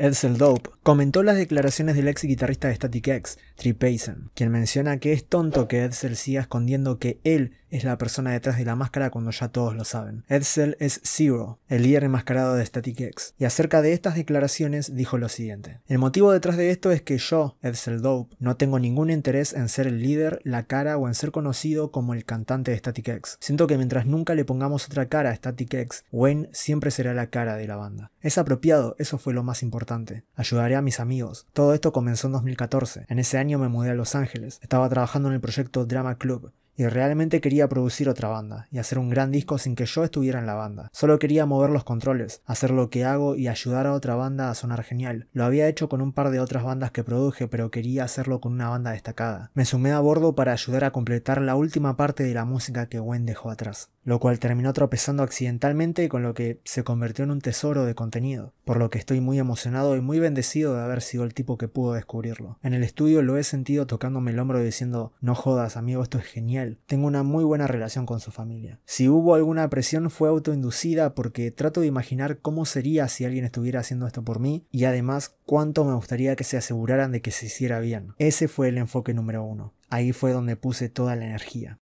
Edsel Dope comentó las declaraciones del ex guitarrista de Static X, Trip quien menciona que es tonto que Edsel siga escondiendo que él es la persona detrás de la máscara cuando ya todos lo saben. Edsel es Zero, el líder enmascarado de Static X, y acerca de estas declaraciones dijo lo siguiente: El motivo detrás de esto es que yo, Edsel Dope, no tengo ningún interés en ser el líder, la cara o en ser conocido como el cantante de Static X. Siento que mientras nunca le pongamos otra cara a Static X, Wayne siempre será la cara de la banda. Es apropiado, eso fue lo más importante. Ayudaré a mis amigos. Todo esto comenzó en 2014. En ese año me mudé a Los Ángeles. Estaba trabajando en el proyecto Drama Club, y realmente quería producir otra banda y hacer un gran disco sin que yo estuviera en la banda. Solo quería mover los controles, hacer lo que hago y ayudar a otra banda a sonar genial. Lo había hecho con un par de otras bandas que produje, pero quería hacerlo con una banda destacada. Me sumé a bordo para ayudar a completar la última parte de la música que Gwen dejó atrás lo cual terminó tropezando accidentalmente con lo que se convirtió en un tesoro de contenido, por lo que estoy muy emocionado y muy bendecido de haber sido el tipo que pudo descubrirlo. En el estudio lo he sentido tocándome el hombro y diciendo, no jodas amigo, esto es genial, tengo una muy buena relación con su familia. Si hubo alguna presión fue autoinducida porque trato de imaginar cómo sería si alguien estuviera haciendo esto por mí y además cuánto me gustaría que se aseguraran de que se hiciera bien. Ese fue el enfoque número uno. Ahí fue donde puse toda la energía.